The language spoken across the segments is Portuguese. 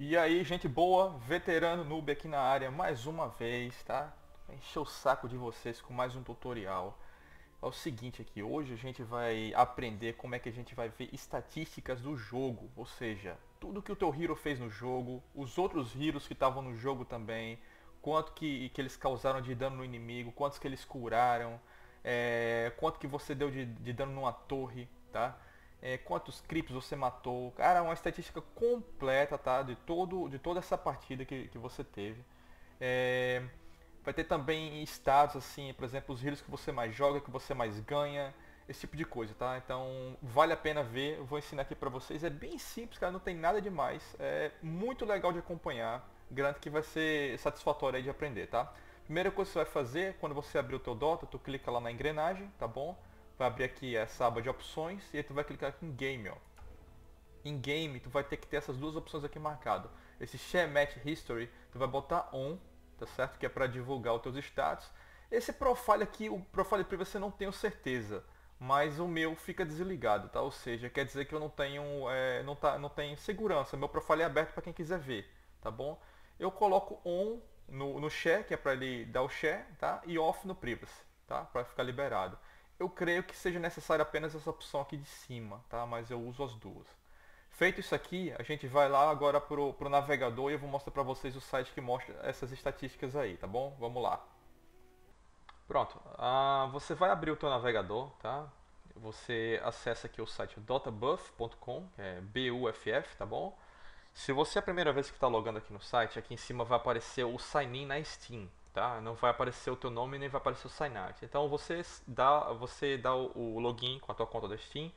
E aí, gente boa, veterano noob aqui na área mais uma vez, tá? Encher o saco de vocês com mais um tutorial. É o seguinte aqui, hoje a gente vai aprender como é que a gente vai ver estatísticas do jogo, ou seja, tudo que o teu hero fez no jogo, os outros heroes que estavam no jogo também, quanto que, que eles causaram de dano no inimigo, quantos que eles curaram, é, quanto que você deu de, de dano numa torre, tá? é, quantos creeps você matou. Cara, uma estatística completa, tá? De, todo, de toda essa partida que, que você teve. É, vai ter também status, assim, por exemplo, os heroes que você mais joga, que você mais ganha. Esse tipo de coisa, tá? Então, vale a pena ver. Eu vou ensinar aqui pra vocês. É bem simples, cara. Não tem nada demais. É muito legal de acompanhar. Garanto que vai ser satisfatório aí de aprender, tá? Primeira coisa que você vai fazer, quando você abrir o teu Dota, tu clica lá na engrenagem, tá bom? vai abrir aqui essa é, aba de opções e aí tu vai clicar aqui em game, ó. Em game, tu vai ter que ter essas duas opções aqui marcado. Esse Share Match History, tu vai botar on, tá certo? Que é para divulgar os teus status. Esse profile aqui, o profile privacy eu não tenho certeza, mas o meu fica desligado, tá? Ou seja, quer dizer que eu não tenho, é, não tá, não tem segurança. Meu profile é aberto para quem quiser ver, tá bom? Eu coloco on no, no share, que é para ele dar o share, tá? E off no privacy, tá? Para ficar liberado eu creio que seja necessária apenas essa opção aqui de cima, tá? Mas eu uso as duas. Feito isso aqui, a gente vai lá agora para o navegador e eu vou mostrar para vocês o site que mostra essas estatísticas aí, tá bom? Vamos lá. Pronto, ah, você vai abrir o teu navegador, tá? Você acessa aqui o site dotabuff.com, é B-U-F-F, tá bom? Se você é a primeira vez que está logando aqui no site, aqui em cima vai aparecer o sign in na Steam, tá? Não vai aparecer o teu nome nem vai aparecer o sign out. Então você dá, você dá o, login com a tua conta da Steam,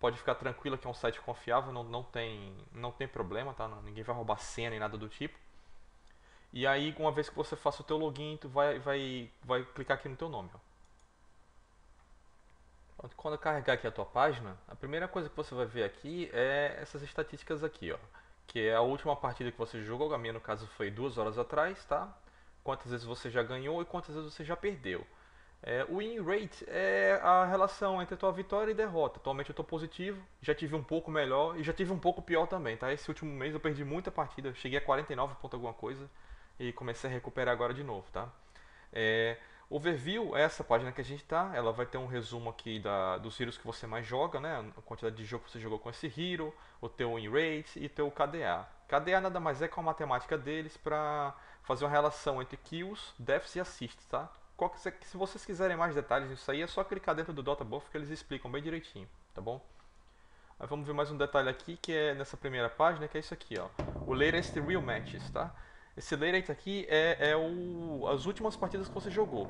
pode ficar tranquilo que é um site confiável, não, não, tem, não tem problema, tá? ninguém vai roubar senha nem nada do tipo. E aí, uma vez que você faça o teu login, tu vai, vai, vai clicar aqui no teu nome, ó. Quando eu carregar aqui a tua página, a primeira coisa que você vai ver aqui é essas estatísticas aqui, ó. Que é a última partida que você jogou, a minha no caso foi duas horas atrás, tá? quantas vezes você já ganhou e quantas vezes você já perdeu. É, o win rate é a relação entre a tua vitória e derrota. Atualmente eu estou positivo, já tive um pouco melhor e já tive um pouco pior também, tá? Esse último mês eu perdi muita partida, cheguei a 49 ponto alguma coisa e comecei a recuperar agora de novo, tá? É, overview é essa página que a gente tá, ela vai ter um resumo aqui da, dos heroes que você mais joga, né? A quantidade de jogo que você jogou com esse hero, o teu win rate e o teu KDA. KDA nada mais é que a matemática deles para fazer uma relação entre kills, deaths e assists, tá? se vocês quiserem mais detalhes disso aí, é só clicar dentro do Dota Buff que eles explicam bem direitinho, tá bom? Aí vamos ver mais um detalhe aqui, que é nessa primeira página, que é isso aqui, ó. O Latest Real Matches, tá? Esse Latest aqui é, é o, as últimas partidas que você jogou.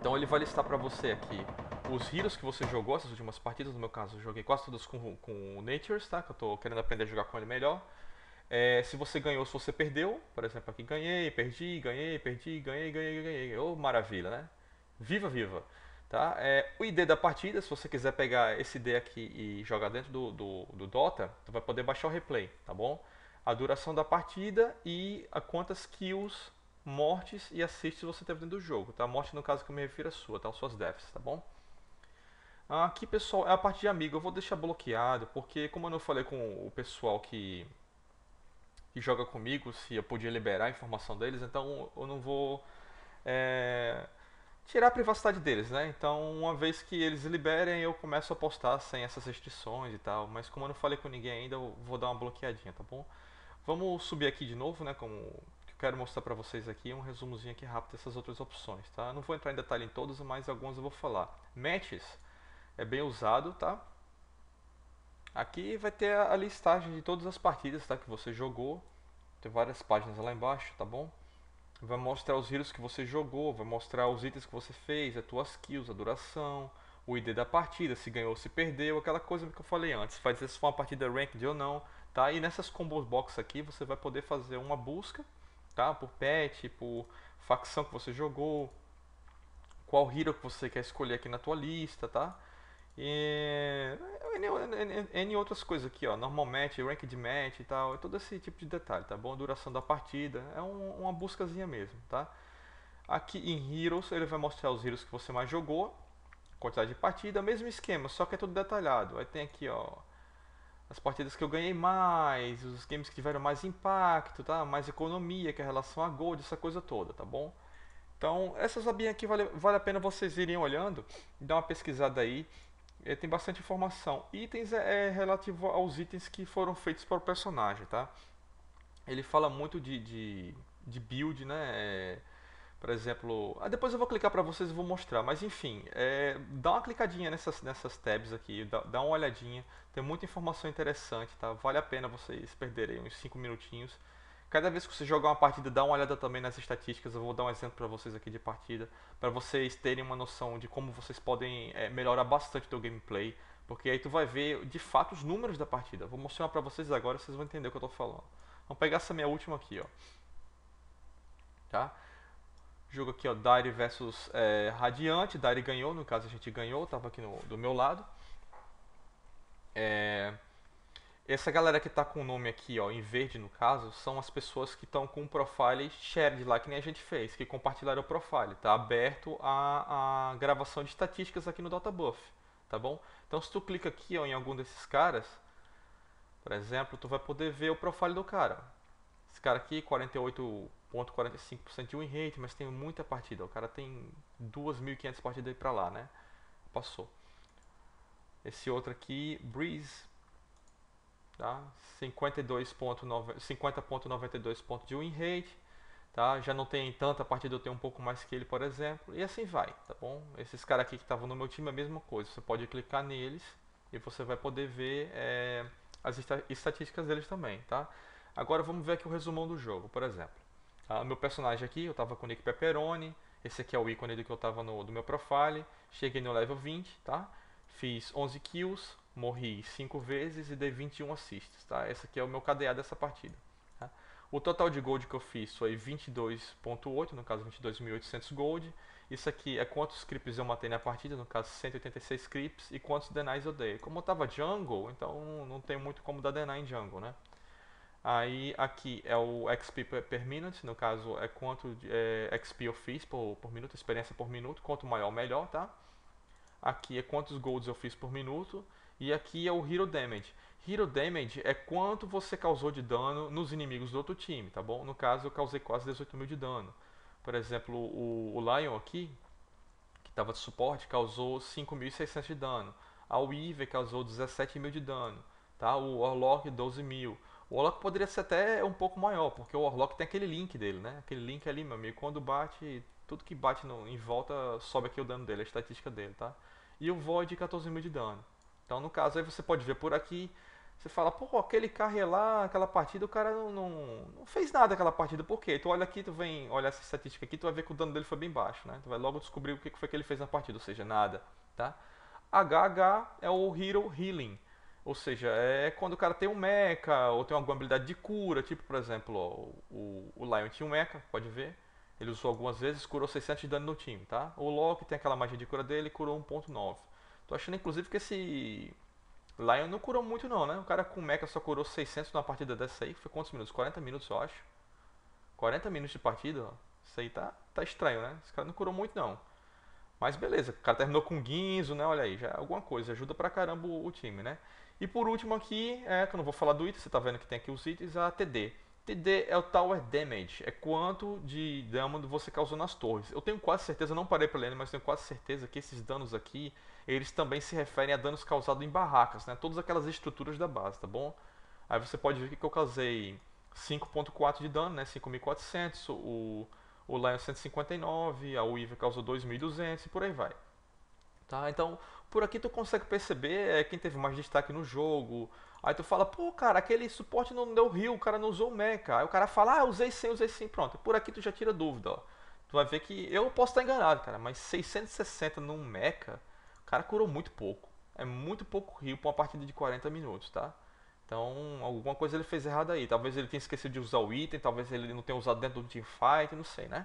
Então ele vai listar pra você aqui os heroes que você jogou, essas últimas partidas, no meu caso eu joguei quase todas com, com o Natures, tá? Que eu tô querendo aprender a jogar com ele melhor é, se você ganhou, se você perdeu, por exemplo, aqui ganhei, perdi, ganhei, perdi, ganhei, ganhei, ganhei. Oh, maravilha, né? Viva, viva. Tá? É, o ID da partida, se você quiser pegar esse ID aqui e jogar dentro do, do, do Dota, você vai poder baixar o replay, tá bom? A duração da partida e a quantas kills, mortes e assists você teve dentro do jogo, tá? Morte no caso que eu me refiro a é sua, tá? As suas deaths, tá bom? Aqui, pessoal, é a parte de amigo. Eu vou deixar bloqueado, porque como eu não falei com o pessoal que e joga comigo se eu podia liberar a informação deles, então eu não vou é, tirar a privacidade deles, né? Então, uma vez que eles liberem, eu começo a postar sem essas restrições e tal, mas como eu não falei com ninguém ainda, eu vou dar uma bloqueadinha, tá bom? Vamos subir aqui de novo, né, como eu quero mostrar para vocês aqui um resumozinho aqui rápido dessas outras opções, tá? Eu não vou entrar em detalhe em todas, mas algumas eu vou falar. Matches é bem usado, tá? Aqui vai ter a listagem de todas as partidas tá, que você jogou. Tem várias páginas lá embaixo, tá bom? Vai mostrar os heroes que você jogou, vai mostrar os itens que você fez, as tuas kills, a duração, o ID da partida, se ganhou ou se perdeu, aquela coisa que eu falei antes. Vai dizer se foi uma partida ranked ou não, tá? E nessas combos box aqui você vai poder fazer uma busca, tá? Por pet, por facção que você jogou, qual hero que você quer escolher aqui na tua lista, tá? E N, é, é, é, outras coisas aqui, ó, normal match, ranked match e tal, todo esse tipo de detalhe, tá bom? Duração da partida, é um, uma buscazinha mesmo, tá? Aqui em Heroes, ele vai mostrar os Heroes que você mais jogou, quantidade de partida, mesmo esquema, só que é tudo detalhado. Aí tem aqui, ó, as partidas que eu ganhei mais, os games que tiveram mais impacto, tá? Mais economia, que é a relação a gold, essa coisa toda, tá bom? Então, essas abinhas aqui vale, vale a pena vocês irem olhando, dar uma pesquisada aí é, tem bastante informação. Itens é, é, relativo aos itens que foram feitos para o personagem, tá? Ele fala muito de, de, de build, né? É, por exemplo, ah, depois eu vou clicar para vocês e vou mostrar, mas enfim, é, dá uma clicadinha nessas, nessas tabs aqui, dá, dá uma olhadinha, tem muita informação interessante, tá? Vale a pena vocês perderem uns 5 minutinhos Cada vez que você jogar uma partida, dá uma olhada também nas estatísticas. Eu vou dar um exemplo para vocês aqui de partida, para vocês terem uma noção de como vocês podem é, melhorar bastante o gameplay, porque aí tu vai ver de fato os números da partida. Vou mostrar para vocês agora, vocês vão entender o que eu estou falando. Vamos pegar essa minha última aqui, ó. Tá? Jogo aqui, ó, Dari versus é, Radiante. Dari ganhou, no caso a gente ganhou, tava aqui no, do meu lado. É... Essa galera que está com o nome aqui, ó, em verde no caso, são as pessoas que estão com profile shared lá, que nem a gente fez, que compartilharam o profile. Está aberto a, a gravação de estatísticas aqui no DataBuff, tá bom? Então se tu clica aqui ó, em algum desses caras, por exemplo, tu vai poder ver o profile do cara. Esse cara aqui, 48.45% de win rate, mas tem muita partida. O cara tem 2.500 partidas aí pra lá, né? Passou. Esse outro aqui, Breeze, tá? 50.92 pontos de win rate, tá? Já não tem tanto, a partida eu tenho um pouco mais que ele, por exemplo, e assim vai, tá bom? Esses caras aqui que estavam no meu time, a mesma coisa, você pode clicar neles e você vai poder ver é, as estatísticas deles também, tá? Agora vamos ver aqui o resumão do jogo, por exemplo. Tá? Meu personagem aqui, eu estava com o Nick Pepperoni, esse aqui é o ícone do que eu estava no do meu profile, cheguei no level 20, tá? Fiz 11 kills, morri 5 vezes e dei 21 assists, tá? Esse aqui é o meu KDA dessa partida. Tá? O total de gold que eu fiz foi 22.8, no caso 22.800 gold. Isso aqui é quantos creeps eu matei na partida, no caso 186 creeps, e quantos denies eu dei. Como eu tava jungle, então não tem muito como dar deny em jungle, né? Aí aqui é o XP per minute, no caso é quanto é, XP eu fiz por, por minuto, experiência por minuto, quanto maior melhor, tá? Aqui é quantos golds eu fiz por minuto, e aqui é o Hero Damage. Hero Damage é quanto você causou de dano nos inimigos do outro time, tá bom? No caso, eu causei quase 18 mil de dano. Por exemplo, o, o Lion aqui, que estava de suporte, causou 5.600 de dano. A Weaver causou 17 mil de dano. Tá? O Warlock, 12 mil. O Warlock poderia ser até um pouco maior, porque o Warlock tem aquele link dele, né? Aquele link ali, meu amigo, quando bate, tudo que bate no, em volta sobe aqui o dano dele, a estatística dele, tá? E o Void, 14 mil de dano. Então, no caso, aí você pode ver por aqui, você fala, pô, aquele carro é lá, aquela partida, o cara não, não, não, fez nada aquela partida, por quê? Tu olha aqui, tu vem, olha essa estatística aqui, tu vai ver que o dano dele foi bem baixo, né? Tu vai logo descobrir o que foi que ele fez na partida, ou seja, nada, tá? HH é o Hero Healing, ou seja, é quando o cara tem um mecha, ou tem alguma habilidade de cura, tipo, por exemplo, ó, o, o Lion tinha um mecha, pode ver, ele usou algumas vezes, curou 600 de dano no time, tá? O Loki tem aquela magia de cura dele, curou 1.9. Tô achando, inclusive, que esse Lion não curou muito não, né? O cara com Mecha só curou 600 na partida dessa aí. Foi quantos minutos? 40 minutos, eu acho. 40 minutos de partida, ó. Isso aí tá, tá estranho, né? Esse cara não curou muito não. Mas beleza, o cara terminou com Guinzo, né? Olha aí, já é alguma coisa. Ajuda pra caramba o, o time, né? E por último aqui, é, que eu não vou falar do item, você tá vendo que tem aqui os itens, a TD. TD é o Tower Damage, é quanto de dano você causou nas torres. Eu tenho quase certeza, não parei para ler, mas tenho quase certeza que esses danos aqui, eles também se referem a danos causados em barracas, né? Todas aquelas estruturas da base, tá bom? Aí você pode ver que eu causei 5.4 de dano, né? 5.400, o, o Lion 159, a Weaver causou 2.200 e por aí vai. Tá? Então, por aqui tu consegue perceber é, quem teve mais destaque no jogo, Aí tu fala, pô, cara, aquele suporte não deu rio, o cara não usou o Mecha. Aí o cara fala, ah, usei sim, usei sim, pronto. Por aqui tu já tira dúvida, ó. Tu vai ver que eu posso estar enganado, cara, mas 660 num Mecha, o cara curou muito pouco. É muito pouco rio pra uma partida de 40 minutos, tá? Então, alguma coisa ele fez errado aí. Talvez ele tenha esquecido de usar o item, talvez ele não tenha usado dentro do teamfight, não sei, né?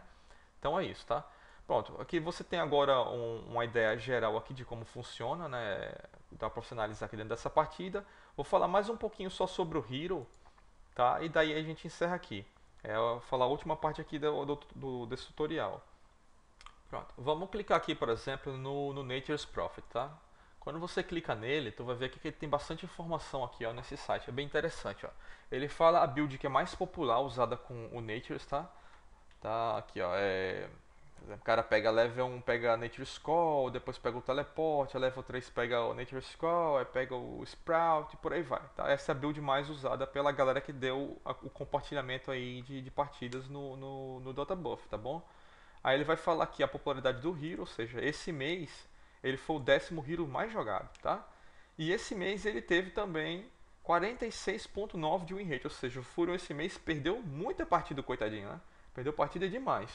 Então é isso, tá? Pronto, aqui você tem agora um, uma ideia geral aqui de como funciona, né? Dá pra você analisar aqui dentro dessa partida. Vou falar mais um pouquinho só sobre o Hero, tá? E daí a gente encerra aqui. É, vou falar a última parte aqui do, do, do, desse tutorial. Pronto, vamos clicar aqui, por exemplo, no, no Nature's Profit, tá? Quando você clica nele, tu vai ver que ele tem bastante informação aqui ó, nesse site, é bem interessante. Ó. Ele fala a build que é mais popular usada com o Nature's, tá? Tá aqui, ó, é o cara pega level 1, pega Nature Skull, depois pega o Teleporte, level 3 pega o Nature Skull, aí pega o Sprout e por aí vai. Tá? Essa é a build mais usada pela galera que deu o compartilhamento aí de, de partidas no, no, no, Dota Buff, tá bom? Aí ele vai falar aqui a popularidade do Hero, ou seja, esse mês ele foi o décimo Hero mais jogado, tá? E esse mês ele teve também 46.9 de win rate, ou seja, o Furion esse mês perdeu muita partida, coitadinho, né? Perdeu partida demais.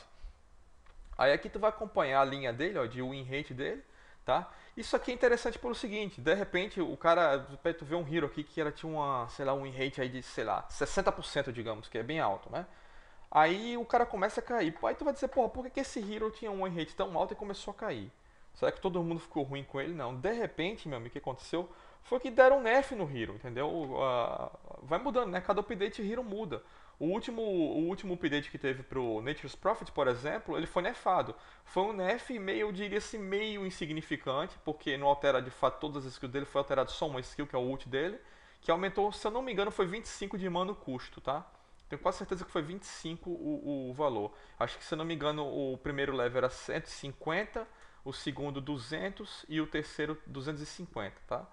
Aí aqui tu vai acompanhar a linha dele, ó, de win rate dele, tá? Isso aqui é interessante pelo seguinte, de repente o cara, tu vê um hero aqui que era, tinha uma, sei lá, um win rate aí de, sei lá, 60%, digamos, que é bem alto, né? Aí o cara começa a cair. Aí tu vai dizer, porra, por que, que esse hero tinha um win rate tão alto e começou a cair? Será que todo mundo ficou ruim com ele? Não. De repente, meu amigo, o que aconteceu foi que deram um nerf no hero, entendeu? Uh, vai mudando, né? Cada update hero muda. O último, o último update que teve para o Nature's Profit, por exemplo, ele foi nefado. Foi um nef meio, eu diria assim, meio insignificante, porque não altera de fato todas as skills dele, foi alterado só uma skill, que é o ult dele, que aumentou, se eu não me engano, foi 25 de mana o custo, tá? Tenho quase certeza que foi 25 o, o valor. Acho que, se eu não me engano, o primeiro level era 150, o segundo 200 e o terceiro 250, tá?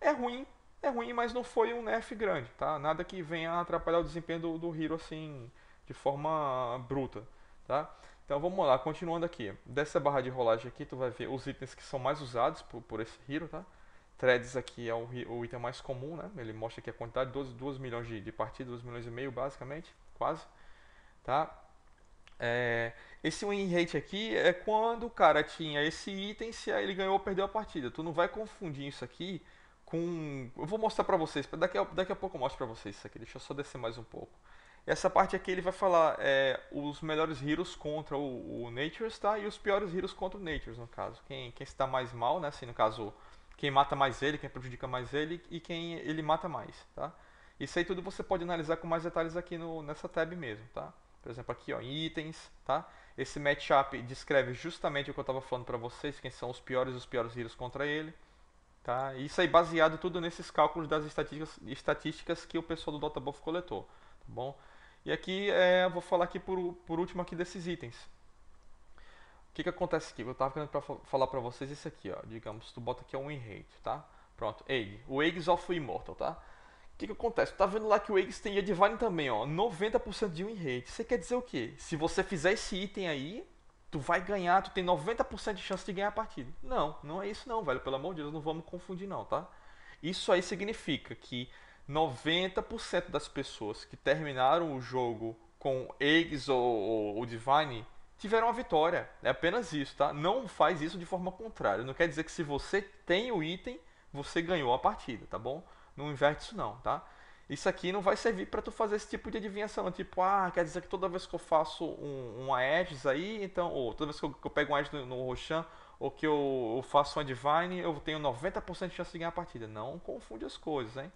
É ruim é ruim, mas não foi um nerf grande, tá? Nada que venha atrapalhar o desempenho do, do Hero assim, de forma bruta, tá? Então vamos lá, continuando aqui. Dessa barra de rolagem aqui, tu vai ver os itens que são mais usados por, por esse Hero, tá? Threads aqui é o, o, item mais comum, né? Ele mostra aqui a quantidade, 12, 2 milhões de, de partidas, 2 milhões e meio basicamente, quase, tá? É, esse win rate aqui é quando o cara tinha esse item, se ele ganhou ou perdeu a partida. Tu não vai confundir isso aqui com... Eu vou mostrar para vocês, daqui a, daqui a pouco eu mostro para vocês isso aqui, deixa eu só descer mais um pouco. Essa parte aqui ele vai falar é, os melhores heroes contra o, o Natures, tá? E os piores heroes contra o Natures, no caso. Quem, quem se dá mais mal, né? Assim, no caso, quem mata mais ele, quem prejudica mais ele e quem ele mata mais, tá? Isso aí tudo você pode analisar com mais detalhes aqui no, nessa tab mesmo, tá? Por exemplo, aqui, ó, itens, tá? Esse matchup descreve justamente o que eu estava falando para vocês, quem são os piores e os piores heroes contra ele. Tá? Isso aí baseado tudo nesses cálculos das estatísticas, estatísticas que o pessoal do DotaBuff coletou. Tá bom? E aqui é, eu vou falar aqui por, por último aqui desses itens. O que, que acontece aqui? Eu estava querendo pra falar para vocês isso aqui, ó. Digamos, tu bota aqui um um rate, tá? Pronto, egg. O eggs of immortal, tá? O que, que acontece? Tu tá vendo lá que o eggs tem a divine também, ó. 90% de win rate. Isso quer dizer o quê? Se você fizer esse item aí, tu vai ganhar, tu tem 90% de chance de ganhar a partida. Não, não é isso não, velho. Pelo amor de Deus, não vamos confundir não, tá? Isso aí significa que 90% das pessoas que terminaram o jogo com Eggs ou, ou, ou Divine tiveram a vitória. É apenas isso, tá? Não faz isso de forma contrária. Não quer dizer que se você tem o item, você ganhou a partida, tá bom? Não inverte isso não, tá? isso aqui não vai servir para tu fazer esse tipo de adivinhação. Tipo, ah, quer dizer que toda vez que eu faço um, um Aegis aí, então, ou toda vez que eu, que eu pego um Aegis no, no Roshan, ou que eu, eu, faço uma Divine, eu tenho 90% de chance de ganhar a partida. Não confunde as coisas, hein?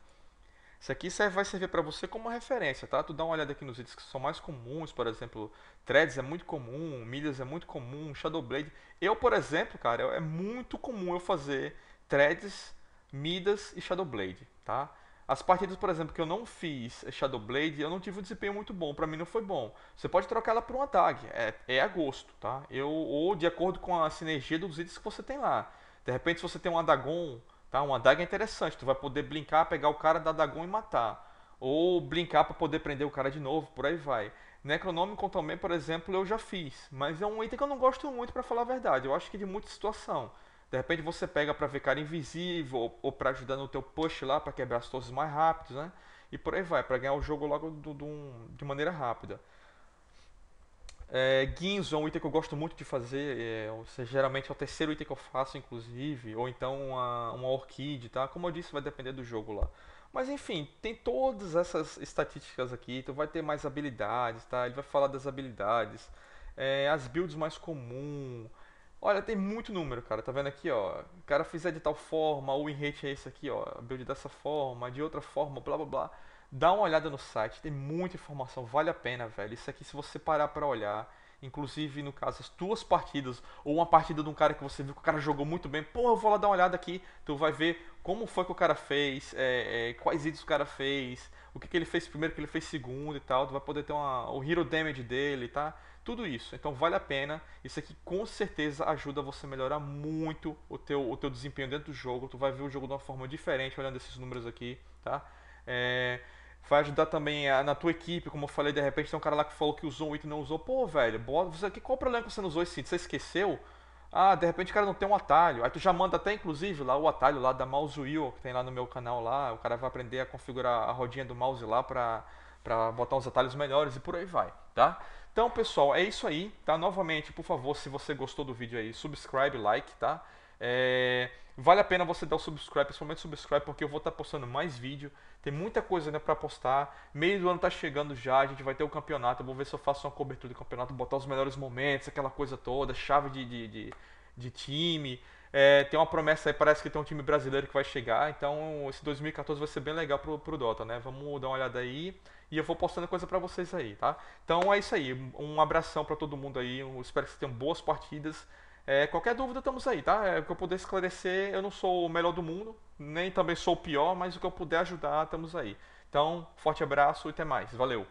Isso aqui serve, vai servir para você como uma referência, tá? Tu dá uma olhada aqui nos itens que são mais comuns, por exemplo, Threads é muito comum, Milhas é muito comum, Shadowblade. Eu, por exemplo, cara, é, é muito comum eu fazer Threads, Midas e Shadowblade, tá? As partidas, por exemplo, que eu não fiz é Shadowblade, eu não tive um desempenho muito bom. Para mim não foi bom. Você pode trocar ela por um ataque. É, é a gosto, tá? Eu, ou de acordo com a sinergia dos itens que você tem lá. De repente, se você tem um Adagon, tá? um adaga é interessante. Tu vai poder brincar, pegar o cara da Adagon e matar. Ou brincar para poder prender o cara de novo, por aí vai. Necronomicon também, por exemplo, eu já fiz. Mas é um item que eu não gosto muito, para falar a verdade. Eu acho que é de muita situação. De repente você pega para ficar invisível ou, ou para ajudar no teu push lá para quebrar as torres mais rápidos, né? E por aí vai, para ganhar o jogo logo do, do, de maneira rápida. É, é um item que eu gosto muito de fazer, é, ou seja, geralmente é o terceiro item que eu faço, inclusive, ou então uma, uma orquídea, tá? Como eu disse, vai depender do jogo lá. Mas enfim, tem todas essas estatísticas aqui, então vai ter mais habilidades, tá? Ele vai falar das habilidades, é, as builds mais comuns, Olha, tem muito número, cara. Tá vendo aqui, ó. O cara fizer de tal forma, o rate é esse aqui, ó. Build dessa forma, de outra forma, blá blá blá. Dá uma olhada no site, tem muita informação, vale a pena, velho. Isso aqui, se você parar pra olhar, inclusive no caso, as tuas partidas, ou uma partida de um cara que você viu que o cara jogou muito bem, pô, eu vou lá dar uma olhada aqui, tu vai ver como foi que o cara fez, é, é, quais itens o cara fez, o que, que ele fez primeiro, o que ele fez segundo e tal. Tu vai poder ter uma, o hero damage dele, tá? tudo isso. Então vale a pena. Isso aqui com certeza ajuda você a melhorar muito o teu, o teu desempenho dentro do jogo. Tu vai ver o jogo de uma forma diferente olhando esses números aqui, tá? É, vai ajudar também a, na tua equipe, como eu falei, de repente tem um cara lá que falou que usou um item e não usou. Pô, velho, bota, você, qual o problema que você não usou esse item? Você esqueceu? Ah, de repente o cara não tem um atalho. Aí tu já manda até, inclusive, lá o atalho lá da mouse wheel que tem lá no meu canal lá. O cara vai aprender a configurar a rodinha do mouse lá pra, pra botar uns atalhos melhores e por aí vai, tá? Então, pessoal, é isso aí, tá? Novamente, por favor, se você gostou do vídeo aí, subscribe, like, tá? É... Vale a pena você dar o subscribe, principalmente subscribe, porque eu vou estar tá postando mais vídeo. Tem muita coisa ainda para postar. Meio do ano tá chegando já, a gente vai ter o campeonato. Eu vou ver se eu faço uma cobertura do campeonato, botar os melhores momentos, aquela coisa toda, chave de, de, de, de time. É, tem uma promessa aí, parece que tem um time brasileiro que vai chegar, então esse 2014 vai ser bem legal pro, pro Dota, né? Vamos dar uma olhada aí e eu vou postando coisa para vocês aí, tá? Então é isso aí, um abração para todo mundo aí, eu espero que vocês tenham boas partidas. É, qualquer dúvida, estamos aí, tá? É, o que eu puder esclarecer, eu não sou o melhor do mundo, nem também sou o pior, mas o que eu puder ajudar, estamos aí. Então, forte abraço e até mais. Valeu!